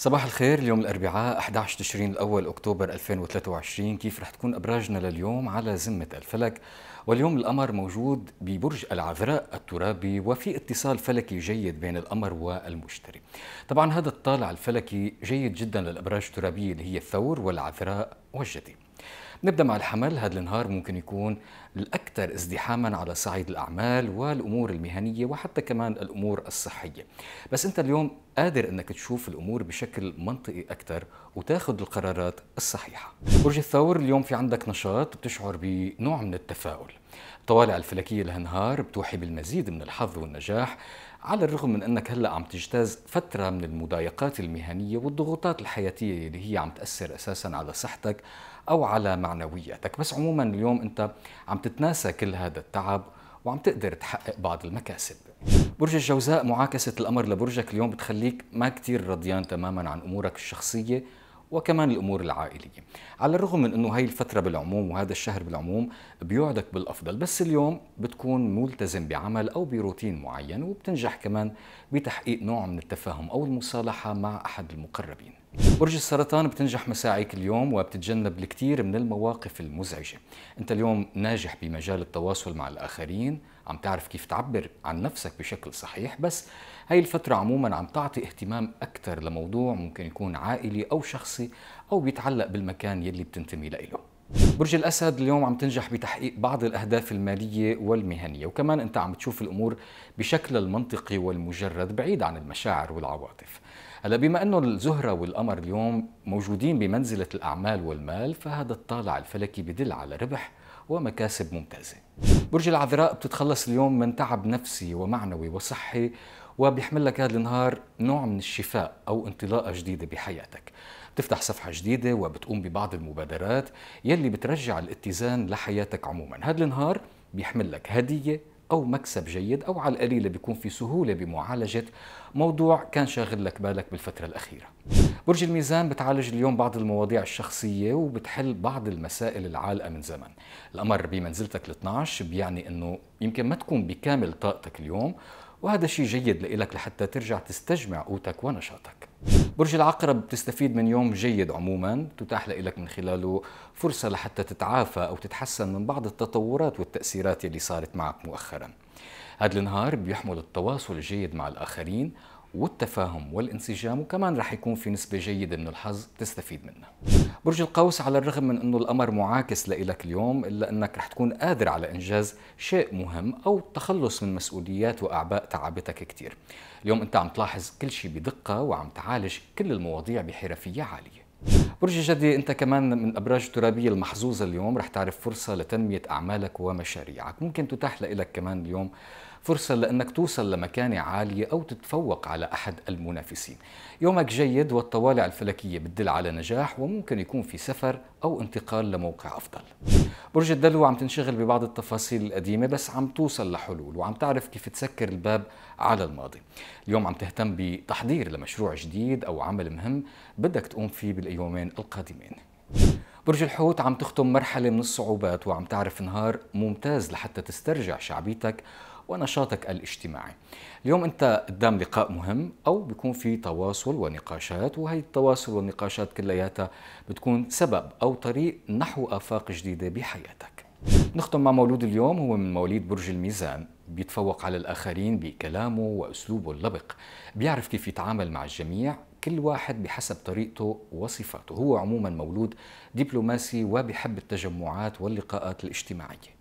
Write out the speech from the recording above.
صباح الخير اليوم الأربعاء 11 تشرين الأول أكتوبر 2023 كيف رح تكون أبراجنا لليوم على ذمة الفلك واليوم القمر موجود ببرج العذراء الترابي وفي اتصال فلكي جيد بين القمر والمشتري طبعا هذا الطالع الفلكي جيد جدا للأبراج الترابية اللي هي الثور والعذراء والجدي نبدا مع الحمل هذا النهار ممكن يكون الاكثر ازدحاما على صعيد الاعمال والامور المهنيه وحتى كمان الامور الصحيه بس انت اليوم قادر انك تشوف الامور بشكل منطقي اكثر وتاخذ القرارات الصحيحه. برج الثور اليوم في عندك نشاط بتشعر بنوع من التفاؤل. الطوالع الفلكيه لهالنهار بتوحي بالمزيد من الحظ والنجاح على الرغم من انك هلا عم تجتاز فتره من المضايقات المهنيه والضغوطات الحياتيه اللي هي عم تاثر اساسا على صحتك او على معنوياتك، بس عموما اليوم انت عم تتناسى كل هذا التعب وعم تقدر تحقق بعض المكاسب برج الجوزاء معاكسة الأمر لبرجك اليوم بتخليك ما كتير رضيان تماما عن أمورك الشخصية وكمان الامور العائليه على الرغم من انه هاي الفتره بالعموم وهذا الشهر بالعموم بيوعدك بالافضل بس اليوم بتكون ملتزم بعمل او بروتين معين وبتنجح كمان بتحقيق نوع من التفاهم او المصالحه مع احد المقربين برج السرطان بتنجح مساعيك اليوم وبتتجنب الكثير من المواقف المزعجه انت اليوم ناجح بمجال التواصل مع الاخرين عم تعرف كيف تعبر عن نفسك بشكل صحيح بس هاي الفترة عموما عم تعطي اهتمام أكثر لموضوع ممكن يكون عائلي أو شخصي أو بيتعلق بالمكان يلي بتنتمي لإله برج الأسد اليوم عم تنجح بتحقيق بعض الأهداف المالية والمهنية وكمان أنت عم تشوف الأمور بشكل المنطقي والمجرد بعيد عن المشاعر والعواطف هلا بما انه الزهره والقمر اليوم موجودين بمنزله الاعمال والمال فهذا الطالع الفلكي بدل على ربح ومكاسب ممتازة برج العذراء بتتخلص اليوم من تعب نفسي ومعنوي وصحي وبيحمل لك هذا النهار نوع من الشفاء أو انطلاقة جديدة بحياتك بتفتح صفحة جديدة وبتقوم ببعض المبادرات يلي بترجع الاتزان لحياتك عموما هذا النهار بيحمل لك هدية أو مكسب جيد أو على القليلة بيكون في سهولة بمعالجة موضوع كان شاغل لك بالك بالفترة الأخيرة برج الميزان بتعالج اليوم بعض المواضيع الشخصية وبتحل بعض المسائل العالقة من زمن القمر بمنزلتك ال 12 بيعني أنه يمكن ما تكون بكامل طاقتك اليوم وهذا شيء جيد لإلك لحتى ترجع تستجمع قوتك ونشاطك برج العقرب بتستفيد من يوم جيد عموما تتاح لك من خلاله فرصة لحتى تتعافى أو تتحسن من بعض التطورات والتأثيرات اللي صارت معك مؤخرا هذا النهار بيحمل التواصل الجيد مع الآخرين والتفاهم والانسجام وكمان رح يكون في نسبة جيدة من الحظ تستفيد منها برج القوس على الرغم من أنه الأمر معاكس لإلك اليوم إلا أنك رح تكون قادر على إنجاز شيء مهم أو التخلص من مسؤوليات وأعباء تعبتك كتير اليوم أنت عم تلاحظ كل شيء بدقة وعم تعالج كل المواضيع بحرفية عالية برج الجدي انت كمان من الابراج الترابيه المحظوظه اليوم رح تعرف فرصه لتنميه اعمالك ومشاريعك ممكن تتاح لك كمان اليوم فرصة لأنك توصل لمكانة عالية أو تتفوق على أحد المنافسين يومك جيد والطوالع الفلكية بتدل على نجاح وممكن يكون في سفر أو انتقال لموقع أفضل برج الدلو عم تنشغل ببعض التفاصيل القديمة بس عم توصل لحلول وعم تعرف كيف تسكر الباب على الماضي اليوم عم تهتم بتحضير لمشروع جديد أو عمل مهم بدك تقوم فيه باليومين القادمين برج الحوت عم تختم مرحلة من الصعوبات وعم تعرف نهار ممتاز لحتى تسترجع شعبيتك ونشاطك الاجتماعي اليوم أنت قدام لقاء مهم أو بيكون في تواصل ونقاشات وهي التواصل والنقاشات كلياتها بتكون سبب أو طريق نحو آفاق جديدة بحياتك نختم مع مولود اليوم هو من مواليد برج الميزان بيتفوق على الآخرين بكلامه وأسلوبه اللبق بيعرف كيف يتعامل مع الجميع كل واحد بحسب طريقته وصفاته هو عموما مولود دبلوماسي وبيحب التجمعات واللقاءات الاجتماعية